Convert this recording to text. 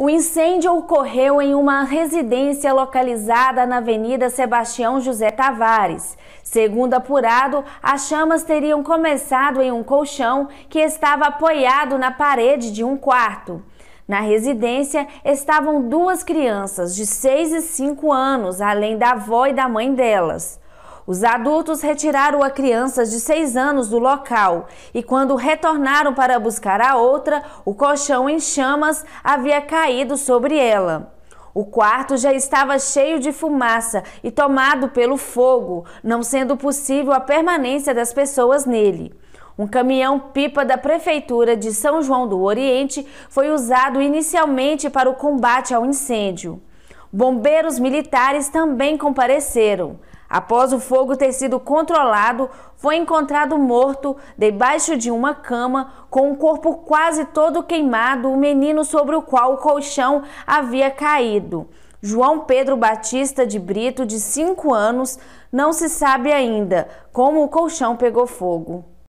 O incêndio ocorreu em uma residência localizada na Avenida Sebastião José Tavares. Segundo apurado, as chamas teriam começado em um colchão que estava apoiado na parede de um quarto. Na residência estavam duas crianças de 6 e 5 anos, além da avó e da mãe delas. Os adultos retiraram a criança de 6 anos do local e, quando retornaram para buscar a outra, o colchão em chamas havia caído sobre ela. O quarto já estava cheio de fumaça e tomado pelo fogo, não sendo possível a permanência das pessoas nele. Um caminhão-pipa da Prefeitura de São João do Oriente foi usado inicialmente para o combate ao incêndio. Bombeiros militares também compareceram. Após o fogo ter sido controlado, foi encontrado morto debaixo de uma cama, com o corpo quase todo queimado, o menino sobre o qual o colchão havia caído. João Pedro Batista de Brito, de 5 anos, não se sabe ainda como o colchão pegou fogo.